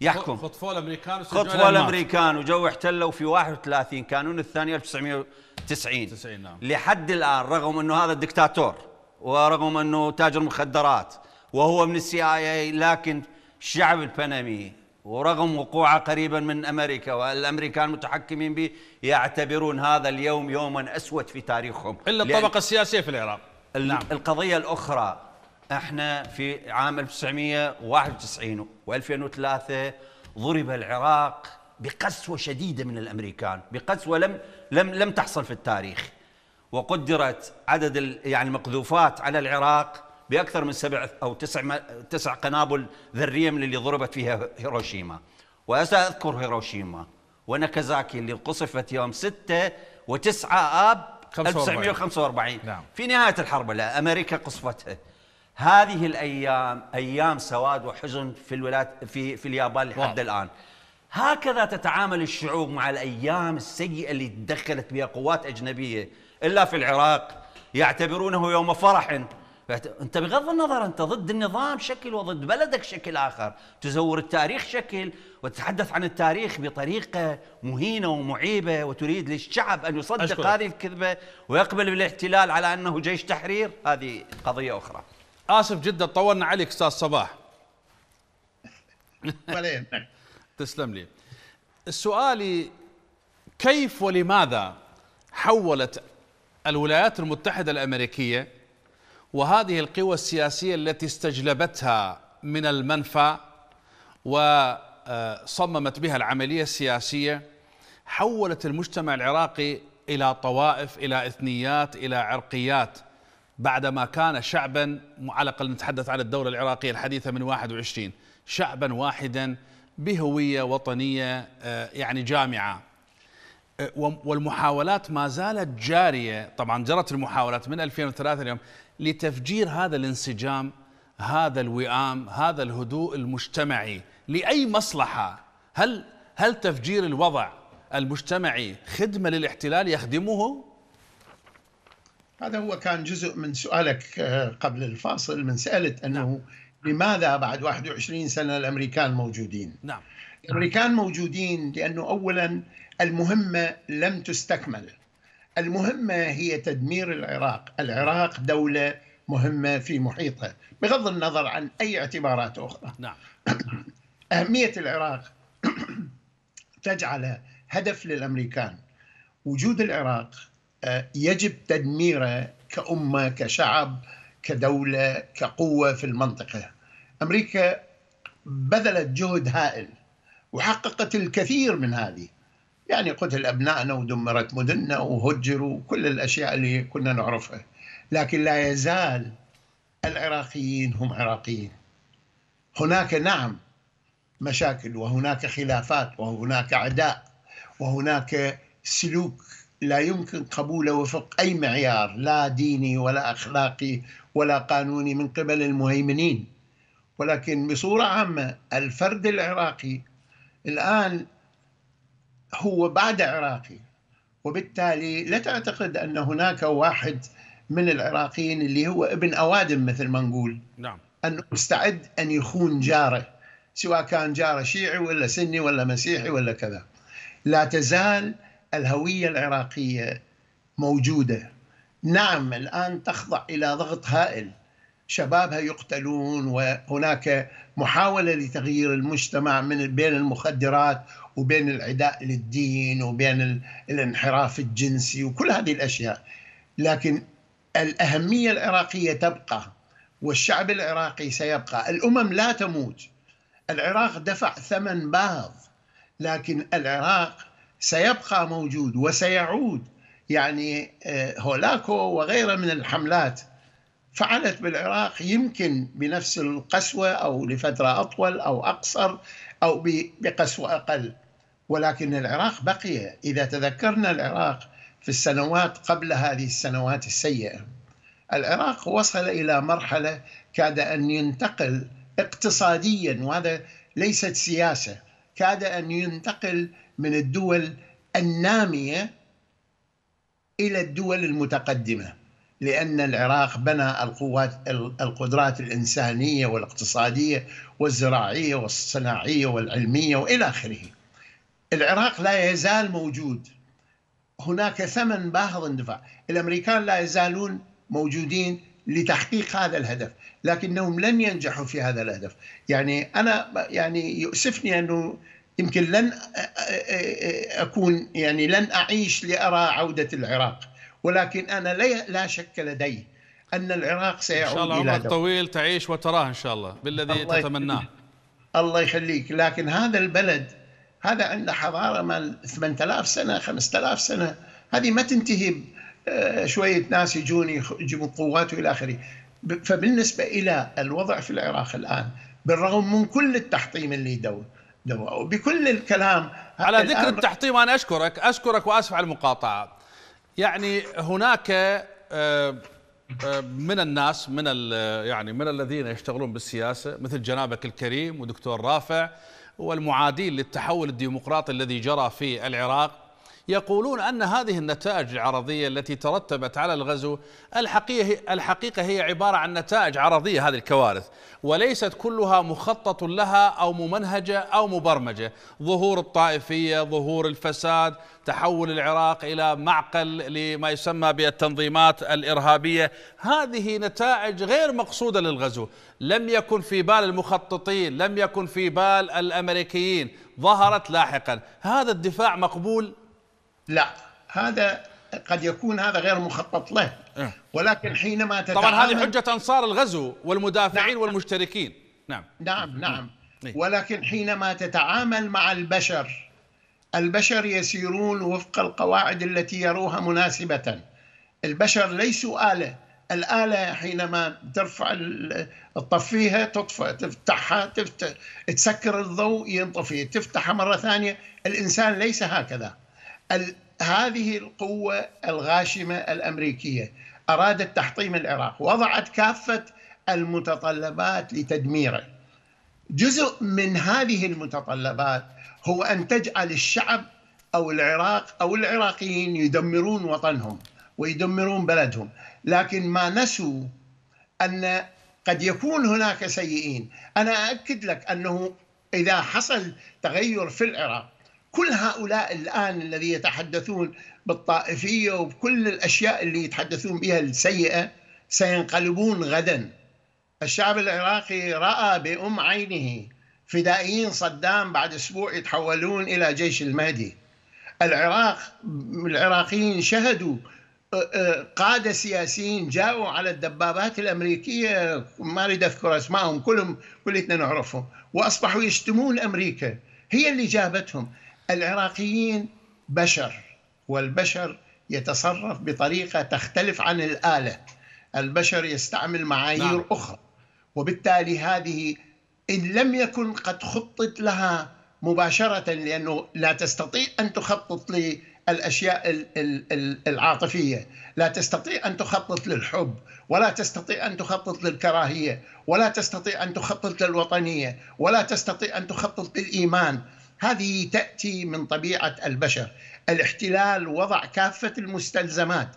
يحكم خطفوا الامريكان خطفوا الامريكان وجو احتلوا في 31 كانون الثاني 1990 90 نعم لحد الان رغم انه هذا دكتاتور ورغم انه تاجر مخدرات وهو من السي اي اي لكن الشعب البنمي ورغم وقوعه قريبا من امريكا والامريكان متحكمين به يعتبرون هذا اليوم يوما اسود في تاريخهم الا الطبقه السياسيه في العراق نعم. القضيه الاخرى احنا في عام 1991 و2003 ضرب العراق بقسوه شديده من الامريكان بقسوه لم لم لم تحصل في التاريخ وقدرت عدد يعني المقذوفات على العراق باكثر من سبع او تسع تسع قنابل ذريه من اللي ضربت فيها هيروشيما وساذكر هيروشيما وناكازاكي اللي قصفت يوم 6 و9 اب 1945 نعم. في نهايه الحرب لا امريكا قصفتها هذه الايام ايام سواد وحزن في الولايات في في اليابان لحد الان هكذا تتعامل الشعوب مع الايام السيئه اللي تدخلت بها قوات اجنبيه الا في العراق يعتبرونه يوم فرح انت بغض النظر انت ضد النظام شكل وضد بلدك شكل اخر تزور التاريخ شكل وتتحدث عن التاريخ بطريقه مهينه ومعيبه وتريد للشعب ان يصدق أشكرك. هذه الكذبه ويقبل بالاحتلال على انه جيش تحرير هذه قضيه اخرى اسف جدا طولنا عليك استاذ صباح [LAUGHS] تسلم لي سؤالي كيف ولماذا حولت الولايات المتحده الامريكيه وهذه القوى السياسية التي استجلبتها من المنفى وصممت بها العملية السياسية حولت المجتمع العراقي إلى طوائف إلى إثنيات إلى عرقيات بعدما كان شعبا على الأقل نتحدث عن الدولة العراقية الحديثة من 21 شعبا واحدا بهوية وطنية آه، يعني جامعة آه، والمحاولات ما زالت جارية طبعا جرت المحاولات من 2003 اليوم لتفجير هذا الانسجام هذا الوئام هذا الهدوء المجتمعي لأي مصلحة هل هل تفجير الوضع المجتمعي خدمة للاحتلال يخدمه؟ هذا هو كان جزء من سؤالك آه، قبل الفاصل من سألت أنه نعم. لماذا بعد 21 سنة الأمريكان موجودين؟ نعم الأمريكان موجودين لأنه أولا المهمة لم تستكمل المهمة هي تدمير العراق العراق دولة مهمة في محيطه بغض النظر عن أي اعتبارات أخرى نعم. [CLEARS THROAT] أهمية العراق [CLEARS THROAT] تجعل هدف للأمريكان وجود العراق آه، يجب تدميره كأمة كشعب كدولة كقوة في المنطقة أمريكا بذلت جهد هائل وحققت الكثير من هذه يعني قتل أبنائنا ودمرت مدننا وهجروا كل الأشياء اللي كنا نعرفها لكن لا يزال العراقيين هم عراقيين هناك نعم مشاكل وهناك خلافات وهناك عداء وهناك سلوك لا يمكن قبوله وفق أي معيار لا ديني ولا أخلاقي ولا قانوني من قبل المهيمنين ولكن بصورة عامة الفرد العراقي الآن هو بعد عراقي وبالتالي لا تعتقد أن هناك واحد من العراقيين اللي هو ابن أوادم مثل ما نقول نعم أنه مستعد أن يخون جاره سواء كان جاره شيعي ولا سني ولا مسيحي ولا كذا لا تزال الهوية العراقية موجودة نعم الآن تخضع إلى ضغط هائل شبابها يقتلون وهناك محاولة لتغيير المجتمع من بين المخدرات وبين العداء للدين وبين الانحراف الجنسي وكل هذه الأشياء لكن الأهمية العراقية تبقى والشعب العراقي سيبقى الأمم لا تموت العراق دفع ثمن باهظ لكن العراق سيبقى موجود وسيعود يعني آه، هولاكو وغيره من الحملات فعلت بالعراق يمكن بنفس القسوة أو لفترة أطول أو أقصر أو بقسوة أقل ولكن العراق بقي إذا تذكرنا العراق في السنوات قبل هذه السنوات السيئة العراق وصل إلى مرحلة كاد أن ينتقل اقتصاديا وهذا ليست سياسة كاد أن ينتقل من الدول النامية إلى الدول المتقدمة لأن العراق بنى القوات القدرات الإنسانية والاقتصادية والزراعية والصناعية والعلمية وإلى آخره العراق لا يزال موجود هناك ثمن باهظ اندفع الأمريكان لا يزالون موجودين لتحقيق هذا الهدف لكنهم لن ينجحوا في هذا الهدف يعني أنا يعني يؤسفني أنه يمكن لن أكون يعني لن أعيش لأرى عودة العراق ولكن أنا لا شك لدي أن العراق سيعود إلى إن شاء الله عمرك طويل تعيش وتراه إن شاء الله بالذي الله تتمناه الله يخليك لكن هذا البلد هذا عنده حضارة مال 8000 سنة 5000 سنة هذه ما تنتهي آه، شوية ناس يجون يجيبون قوات وإلى آخره فبالنسبة إلى الوضع في العراق الآن بالرغم من كل التحطيم اللي يدور بكل الكلام على ذكر التحطيم أنا أشكرك أشكرك وأسف على المقاطعة يعني هناك آه، آه، من الناس من آه، يعني من الذين يشتغلون بالسياسه مثل جنابك الكريم ودكتور رافع والمعادين للتحول الديمقراطي الذي جرى في العراق يقولون أن هذه النتائج العرضية التي ترتبت على الغزو الحقيقة هي عبارة عن نتائج عرضية هذه الكوارث وليست كلها مخطط لها أو ممنهجة أو مبرمجة ظهور الطائفية ظهور الفساد تحول العراق إلى معقل لما يسمى بالتنظيمات الإرهابية هذه نتائج غير مقصودة للغزو لم يكن في بال المخططين لم يكن في بال الأمريكيين ظهرت لاحقا هذا الدفاع مقبول لا هذا قد يكون هذا غير مخطط له إيه. ولكن حينما تتعامل طبعا هذه حجة أنصار الغزو والمدافعين نعم والمشتركين نعم نعم نعم إيه. ولكن حينما تتعامل مع البشر البشر يسيرون وفق القواعد التي يروها مناسبة البشر ليسوا آلة الآلة حينما ترفع تطفيها تطفى تفتحها تفتح تسكر الضوء ينطفي تفتحها مرة ثانية الإنسان ليس هكذا هذه القوة الغاشمة الأمريكية أرادت تحطيم العراق وضعت كافة المتطلبات لتدميره جزء من هذه المتطلبات هو أن تجعل الشعب أو العراق أو العراقيين يدمرون وطنهم ويدمرون بلدهم لكن ما نسوا أن قد يكون هناك سيئين أنا أؤكد لك أنه إذا حصل تغير في العراق كل هؤلاء الآن الذي يتحدثون بالطائفية وبكل الأشياء اللي يتحدثون بها السيئة سينقلبون غدا الشعب العراقي رأى بأم عينه فدائيين صدام بعد أسبوع يتحولون إلى جيش المهدي العراق العراقيين شهدوا قادة سياسيين جاءوا على الدبابات الأمريكية ما أريد أذكر أسمائهم كلهم كلنا نعرفهم وأصبحوا يشتمون أمريكا هي اللي جابتهم العراقيين بشر والبشر يتصرف بطريقة تختلف عن الآلة البشر يستعمل معايير نعم. أخرى وبالتالي هذه إن لم يكن قد خطط لها مباشرة لأنه لا تستطيع أن تخطط للأشياء العاطفية لا تستطيع أن تخطط للحب ولا تستطيع أن تخطط للكراهية ولا تستطيع أن تخطط للوطنية ولا تستطيع أن تخطط للإيمان هذه تأتي من طبيعة البشر الاحتلال وضع كافة المستلزمات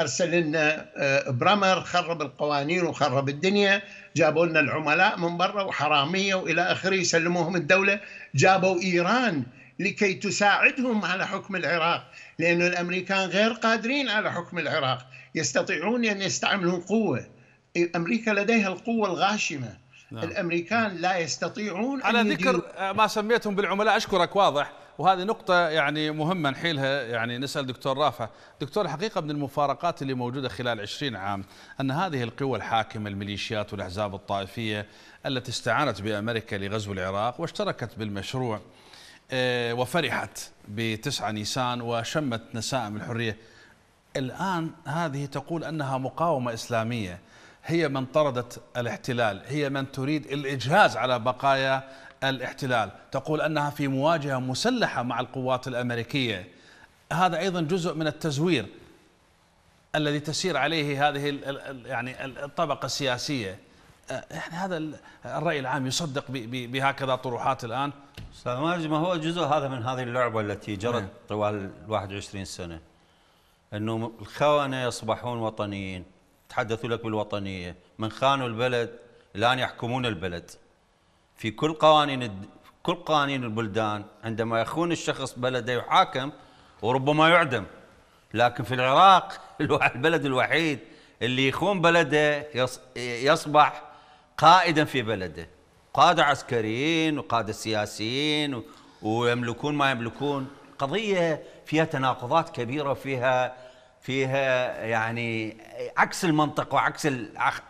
أرسل لنا آه، برامر خرب القوانين وخرب الدنيا جابوا لنا العملاء من برا وحرامية وإلى آخره يسلموهم الدولة جابوا إيران لكي تساعدهم على حكم العراق لأن الأمريكان غير قادرين على حكم العراق يستطيعون أن يستعملوا قوة أمريكا لديها القوة الغاشمة نعم. الامريكان لا يستطيعون على ذكر ما سميتهم بالعملاء اشكرك واضح وهذه نقطة يعني مهمة نحيلها يعني نسأل دكتور رافع دكتور الحقيقة من المفارقات اللي موجودة خلال 20 عام أن هذه القوى الحاكمة الميليشيات والأحزاب الطائفية التي استعانت بأمريكا لغزو العراق واشتركت بالمشروع آه، وفرحت بتسعة نيسان وشمت نسائم الحرية الآن هذه تقول أنها مقاومة إسلامية هي من طردت الاحتلال هي من تريد الإجهاز على بقايا الاحتلال تقول أنها في مواجهة مسلحة مع القوات الأمريكية هذا أيضا جزء من التزوير الذي تسير عليه هذه يعني الطبقة السياسية أه، يعني هذا الرأي العام يصدق بهكذا طروحات الآن أستاذ ماجد ما هو جزء هذا من هذه اللعبة التي جرت نعم. طوال 21 سنة أنه الخونة يصبحون وطنيين تحدثوا لك بالوطنية من خانوا البلد الآن يحكمون البلد في كل قوانين الد... كل قوانين البلدان عندما يخون الشخص بلده يحاكم وربما يعدم لكن في العراق [LAUGHS] البلد الوحيد اللي يخون بلده يصبح قائدا في بلده قادة عسكريين وقادة سياسيين ويملكون ما يملكون قضية فيها تناقضات كبيرة فيها فيها يعني عكس المنطق وعكس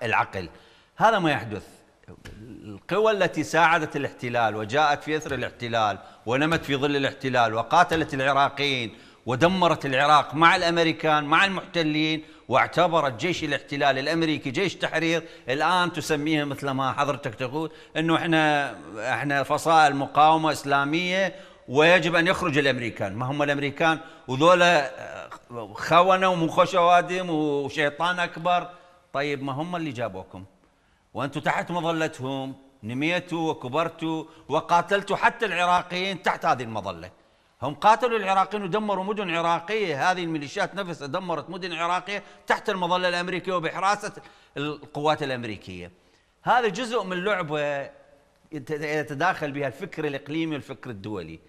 العقل هذا ما يحدث القوى التي ساعدت الاحتلال وجاءت في اثر الاحتلال ونمت في ظل الاحتلال وقاتلت العراقيين ودمرت العراق مع الامريكان مع المحتلين واعتبرت جيش الاحتلال الامريكي جيش تحرير الان تسميه مثل ما حضرتك تقول انه احنا احنا فصائل مقاومه اسلاميه ويجب ان يخرج الامريكان ما هم الامريكان وذولا آه، خونه خوش اوادم وشيطان اكبر طيب ما هم اللي جابوكم وانتم تحت مظلتهم نميتوا وكبرتوا وقاتلتوا حتى العراقيين تحت هذه المظله هم قاتلوا العراقيين ودمروا مدن عراقيه هذه الميليشيات نفسها دمرت مدن عراقيه تحت المظله الامريكيه وبحراسه القوات الامريكيه هذا جزء من لعبه يتداخل بها الفكر الاقليمي والفكر الدولي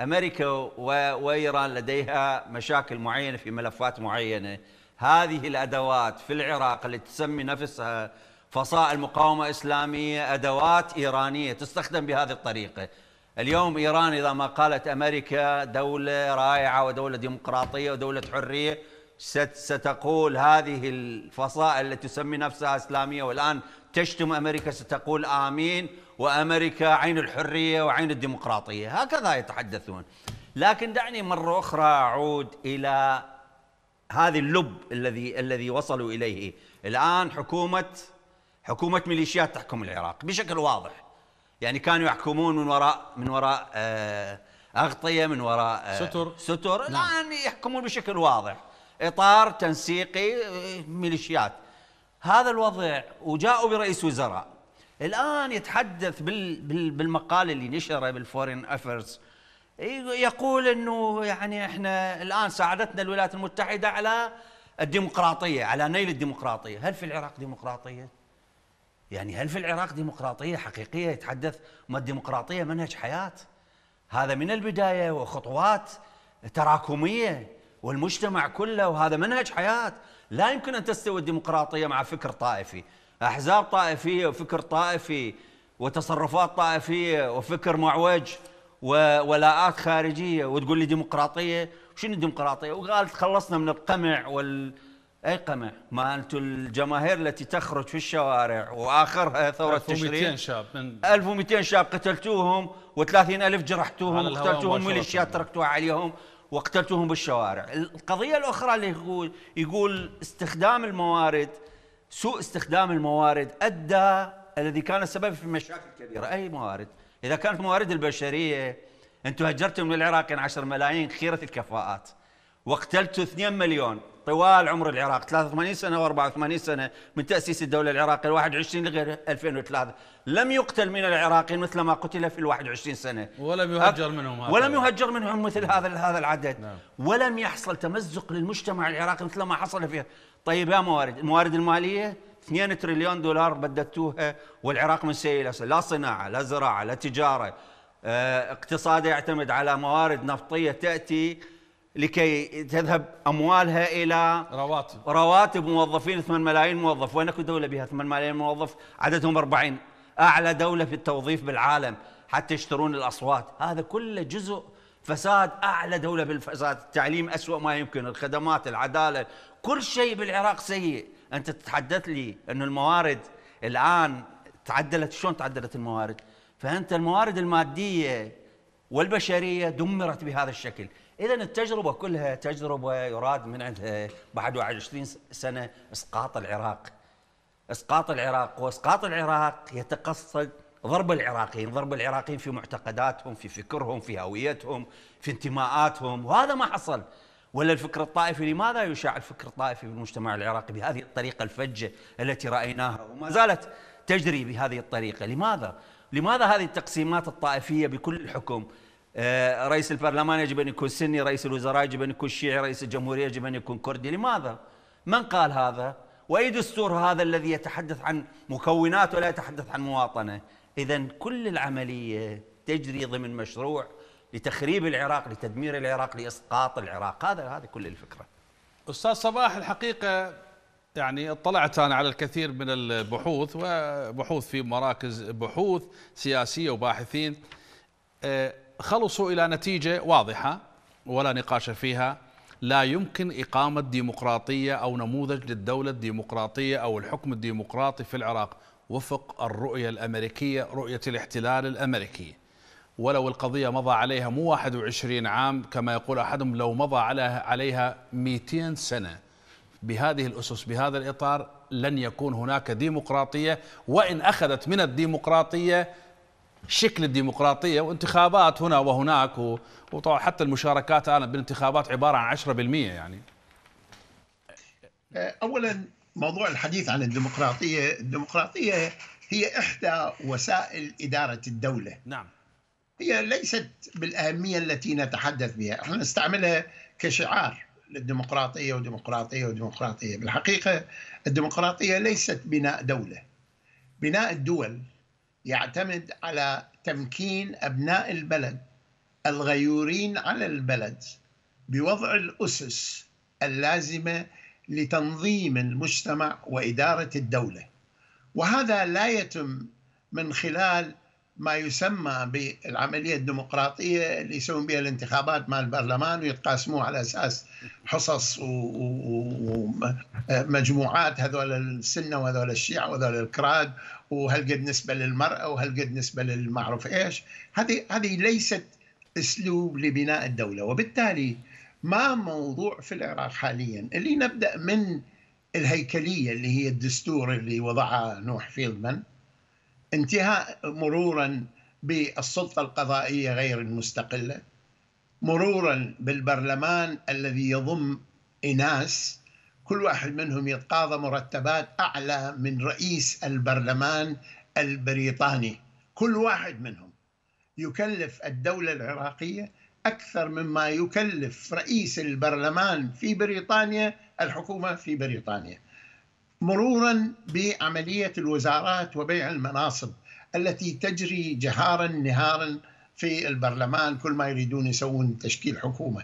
أمريكا وإيران لديها مشاكل معينة في ملفات معينة هذه الأدوات في العراق اللي تسمي نفسها فصائل مقاومة إسلامية أدوات إيرانية تستخدم بهذه الطريقة اليوم إيران إذا ما قالت أمريكا دولة رائعة ودولة ديمقراطية ودولة حرية ستقول هذه الفصائل التي تسمي نفسها إسلامية والآن تشتم أمريكا ستقول آمين وأمريكا عين الحرية وعين الديمقراطية هكذا يتحدثون لكن دعني مرة أخرى أعود إلى هذه اللب الذي الذي وصلوا إليه الآن حكومة حكومة ميليشيات تحكم العراق بشكل واضح يعني كانوا يحكمون من وراء من وراء آه، أغطية من وراء آه، ستر ستر نعم. الآن يحكمون بشكل واضح إطار تنسيقي آه، ميليشيات هذا الوضع وجاءوا برئيس وزراء الآن يتحدث بالمقال اللي نشره بالفورين أفرز يقول أنه يعني إحنا الآن ساعدتنا الولايات المتحدة على الديمقراطية على نيل الديمقراطية هل في العراق ديمقراطية؟ يعني هل في العراق ديمقراطية حقيقية يتحدث ما الديمقراطية منهج حياة هذا من البداية وخطوات تراكمية والمجتمع كله وهذا منهج حياة لا يمكن أن تستوي الديمقراطية مع فكر طائفي احزاب طائفيه وفكر طائفي وتصرفات طائفيه وفكر معوج وولاءات خارجيه وتقول لي ديمقراطيه شنو الديمقراطيه وقال تخلصنا من القمع وال اي قمع ما الجماهير التي تخرج في الشوارع واخرها ثوره 1200 تشرين 1200 شاب من 1200 شاب قتلتوهم و30 الف جرحتوهم وقتلتوهم ميليشيات تركتوها عليهم وقتلتوهم بالشوارع القضيه الاخرى اللي يقول يقول استخدام الموارد سوء استخدام الموارد أدى الذي كان السبب في مشاكل كبيرة أي موارد إذا كانت موارد البشرية أنتم هجرتوا من العراق 10 ملايين خيرة الكفاءات واقتلتوا 2 مليون طوال عمر العراق 83 سنة و84 سنة من تأسيس الدولة العراقية 21 لغير 2003 لم يقتل من العراقيين مثل ما قتل في ال 21 سنة ولم يهجر منهم هذا ولم يهجر منهم مثل هذا هذا العدد نعم. ولم يحصل تمزق للمجتمع العراقي مثل ما حصل في طيب يا موارد الموارد الماليه 2 تريليون دولار بدتوها والعراق من سيء لا صناعه لا زراعه لا تجاره آه، اقتصاد يعتمد على موارد نفطيه تاتي لكي تذهب اموالها الى رواتب رواتب موظفين 8 ملايين موظف وين اكو دوله بها 8 ملايين موظف عددهم 40 اعلى دوله في التوظيف بالعالم حتى يشترون الاصوات هذا كله جزء فساد اعلى دوله بالفساد التعليم اسوا ما يمكن الخدمات العداله كل شيء بالعراق سيء انت تتحدث لي ان الموارد الان تعدلت شلون تعدلت الموارد فانت الموارد الماديه والبشريه دمرت بهذا الشكل اذا التجربه كلها تجربه يراد من عندها بعد 21 سنه اسقاط العراق اسقاط العراق واسقاط العراق يتقصد ضرب العراقيين ضرب العراقيين في معتقداتهم في فكرهم في هويتهم في انتماءاتهم وهذا ما حصل ولا الفكر الطائفي لماذا يشاع الفكر الطائفي في المجتمع العراقي بهذه الطريقة الفجة التي رأيناها وما زالت تجري بهذه الطريقة لماذا؟ لماذا هذه التقسيمات الطائفية بكل الحكم؟ آه، رئيس البرلمان يجب أن يكون سني رئيس الوزراء يجب أن يكون شيعي رئيس الجمهورية يجب أن يكون كردي لماذا؟ من قال هذا؟ وأي دستور هذا الذي يتحدث عن مكونات ولا يتحدث عن مواطنة؟ إذا كل العملية تجري ضمن مشروع لتخريب العراق لتدمير العراق لإسقاط العراق هذا هذه كل الفكرة أستاذ صباح الحقيقة يعني اطلعت أنا على الكثير من البحوث وبحوث في مراكز بحوث سياسية وباحثين آه، خلصوا إلى نتيجة واضحة ولا نقاش فيها لا يمكن إقامة ديمقراطية أو نموذج للدولة الديمقراطية أو الحكم الديمقراطي في العراق وفق الرؤية الأمريكية رؤية الاحتلال الأمريكي ولو القضية مضى عليها مو 21 عام كما يقول أحدهم لو مضى عليها 200 سنة بهذه الأسس بهذا الإطار لن يكون هناك ديمقراطية وإن أخذت من الديمقراطية شكل الديمقراطية وانتخابات هنا وهناك وطبعا حتى المشاركات الآن بالانتخابات عبارة عن 10% يعني أه، أولا موضوع الحديث عن الديمقراطية الديمقراطية هي إحدى وسائل إدارة الدولة نعم هي ليست بالأهمية التي نتحدث بها احنا نستعملها كشعار للديمقراطية وديمقراطية وديمقراطية بالحقيقة الديمقراطية ليست بناء دولة بناء الدول يعتمد على تمكين أبناء البلد الغيورين على البلد بوضع الأسس اللازمة لتنظيم المجتمع وإدارة الدولة وهذا لا يتم من خلال ما يسمى بالعملية الديمقراطية اللي يسوون بها الانتخابات مع البرلمان ويتقاسموه على أساس حصص ومجموعات هذول السنة وهذول الشيعة وهذول الكراد وهالقد نسبة للمرأة وهالقد نسبة للمعروف إيش هذه هذه ليست أسلوب لبناء الدولة وبالتالي ما موضوع في العراق حاليا اللي نبدأ من الهيكلية اللي هي الدستور اللي وضعها نوح فيلدمان انتهاء مرورا بالسلطه القضائيه غير المستقله مرورا بالبرلمان الذي يضم اناس كل واحد منهم يتقاضى مرتبات اعلى من رئيس البرلمان البريطاني كل واحد منهم يكلف الدوله العراقيه اكثر مما يكلف رئيس البرلمان في بريطانيا الحكومه في بريطانيا مرورا بعمليه الوزارات وبيع المناصب التي تجري جهارا نهارا في البرلمان كل ما يريدون يسوون تشكيل حكومه.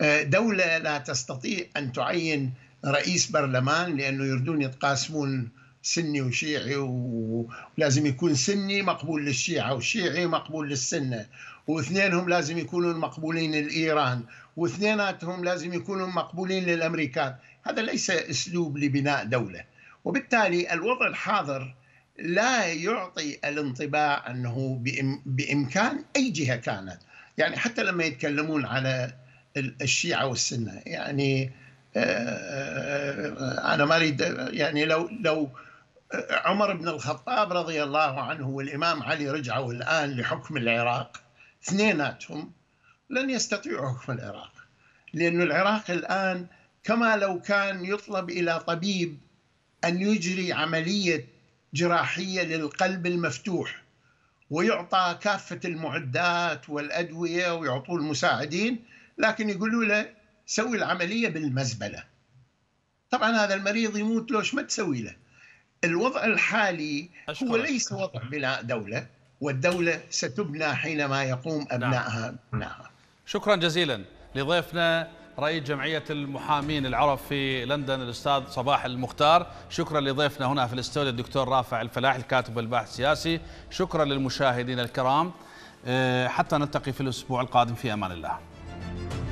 آه، دوله لا تستطيع ان تعين رئيس برلمان لانه يريدون يتقاسمون سني وشيعي ولازم يكون سني مقبول للشيعة وشيعي مقبول للسنة واثنينهم لازم يكونون مقبولين لإيران واثنيناتهم لازم يكونون مقبولين للأمريكان هذا ليس اسلوب لبناء دوله وبالتالي الوضع الحاضر لا يعطي الانطباع انه بامكان اي جهه كانت يعني حتى لما يتكلمون على الشيعه والسنه يعني آه، آه، آه، انا ما اريد يعني لو لو عمر بن الخطاب رضي الله عنه والامام علي رجعوا الان لحكم العراق اثنيناتهم لن يستطيعوا حكم العراق لأن العراق الآن كما لو كان يطلب الى طبيب ان يجري عمليه جراحيه للقلب المفتوح ويعطى كافه المعدات والادويه ويعطوه المساعدين لكن يقولوا له سوي العمليه بالمزبله. طبعا هذا المريض يموت لوش ما تسوي له. الوضع الحالي أشكرك. هو ليس وضع بناء دوله والدوله ستبنى حينما يقوم ابنائها نعم. بناءها. نعم. شكرا جزيلا لضيفنا رئيس جمعية المحامين العرب في لندن الأستاذ صباح المختار شكرا لضيفنا هنا في الاستوديو الدكتور رافع الفلاح الكاتب والباحث السياسي شكرا للمشاهدين الكرام آه، حتى نلتقي في الأسبوع القادم في أمان الله